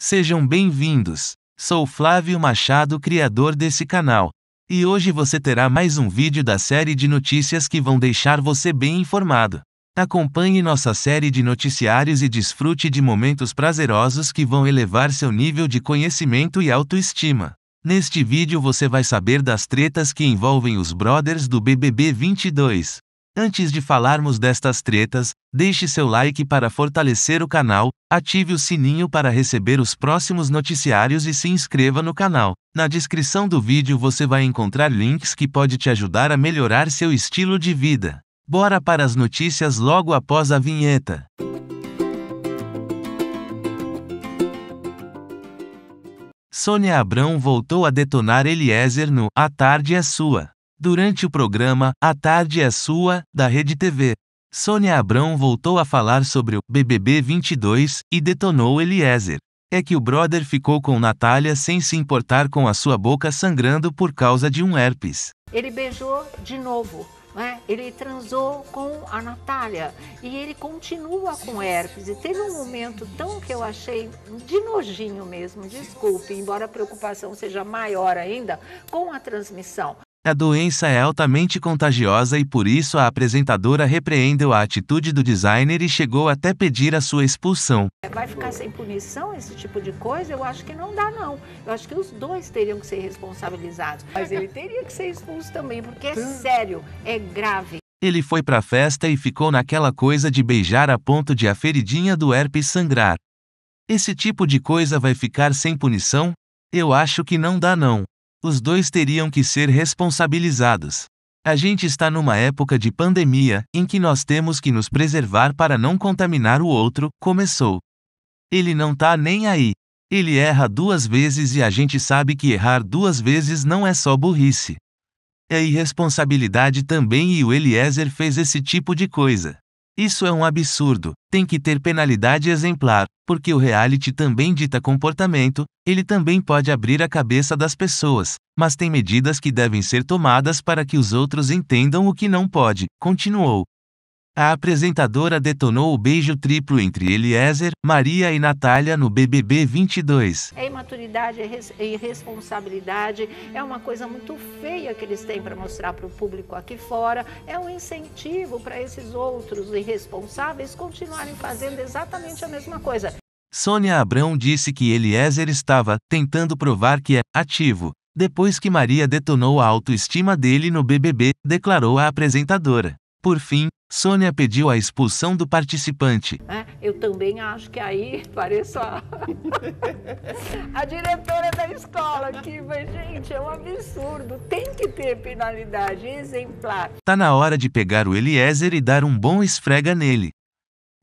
Sejam bem-vindos! Sou Flávio Machado, criador desse canal, e hoje você terá mais um vídeo da série de notícias que vão deixar você bem informado. Acompanhe nossa série de noticiários e desfrute de momentos prazerosos que vão elevar seu nível de conhecimento e autoestima. Neste vídeo você vai saber das tretas que envolvem os brothers do BBB 22. Antes de falarmos destas tretas, deixe seu like para fortalecer o canal, ative o sininho para receber os próximos noticiários e se inscreva no canal. Na descrição do vídeo você vai encontrar links que pode te ajudar a melhorar seu estilo de vida. Bora para as notícias logo após a vinheta. Sônia Abrão voltou a detonar Eliezer no A Tarde é Sua. Durante o programa A Tarde é Sua, da Rede TV, Sônia Abrão voltou a falar sobre o BBB 22 e detonou Eliezer. É que o brother ficou com Natália sem se importar com a sua boca sangrando por causa de um herpes. Ele beijou de novo, né? ele transou com a Natália e ele continua com herpes. E teve um momento tão que eu achei de nojinho mesmo, desculpe, embora a preocupação seja maior ainda com a transmissão. A doença é altamente contagiosa e por isso a apresentadora repreendeu a atitude do designer e chegou até pedir a sua expulsão. Vai ficar sem punição esse tipo de coisa? Eu acho que não dá não. Eu acho que os dois teriam que ser responsabilizados. Mas ele teria que ser expulso também, porque é sério, é grave. Ele foi pra festa e ficou naquela coisa de beijar a ponto de a feridinha do herpes sangrar. Esse tipo de coisa vai ficar sem punição? Eu acho que não dá não os dois teriam que ser responsabilizados. A gente está numa época de pandemia, em que nós temos que nos preservar para não contaminar o outro, começou. Ele não tá nem aí. Ele erra duas vezes e a gente sabe que errar duas vezes não é só burrice. É irresponsabilidade também e o Eliezer fez esse tipo de coisa. Isso é um absurdo, tem que ter penalidade exemplar, porque o reality também dita comportamento, ele também pode abrir a cabeça das pessoas, mas tem medidas que devem ser tomadas para que os outros entendam o que não pode, continuou. A apresentadora detonou o beijo triplo entre Eliezer, Maria e Natália no BBB 22. É imaturidade, é, é irresponsabilidade, é uma coisa muito feia que eles têm para mostrar para o público aqui fora. É um incentivo para esses outros irresponsáveis continuarem fazendo exatamente a mesma coisa. Sônia Abrão disse que Eliezer estava tentando provar que é ativo. Depois que Maria detonou a autoestima dele no BBB, declarou a apresentadora. Por fim, Sônia pediu a expulsão do participante. É, eu também acho que aí pareço a, a diretora da escola aqui, mas, gente, é um absurdo. Tem que ter penalidade exemplar. Tá na hora de pegar o Eliezer e dar um bom esfrega nele.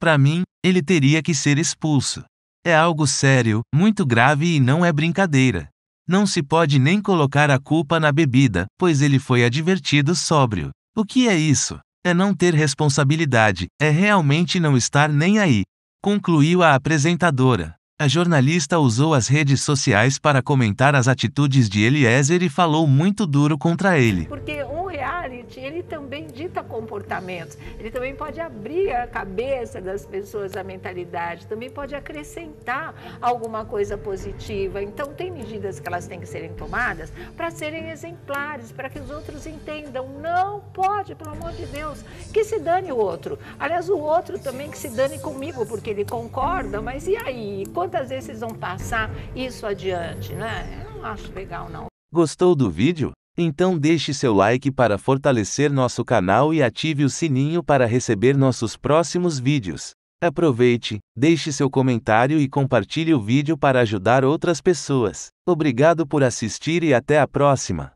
Para mim, ele teria que ser expulso. É algo sério, muito grave e não é brincadeira. Não se pode nem colocar a culpa na bebida, pois ele foi advertido sóbrio. O que é isso? é não ter responsabilidade, é realmente não estar nem aí. Concluiu a apresentadora. A jornalista usou as redes sociais para comentar as atitudes de Eliezer e falou muito duro contra ele. Porque um ele também dita comportamentos, ele também pode abrir a cabeça das pessoas, a mentalidade, também pode acrescentar alguma coisa positiva. Então, tem medidas que elas têm que serem tomadas para serem exemplares, para que os outros entendam. Não pode, pelo amor de Deus, que se dane o outro. Aliás, o outro também que se dane comigo, porque ele concorda, mas e aí? Quantas vezes vão passar isso adiante, né? Eu não acho legal, não. Gostou do vídeo? Então deixe seu like para fortalecer nosso canal e ative o sininho para receber nossos próximos vídeos. Aproveite, deixe seu comentário e compartilhe o vídeo para ajudar outras pessoas. Obrigado por assistir e até a próxima!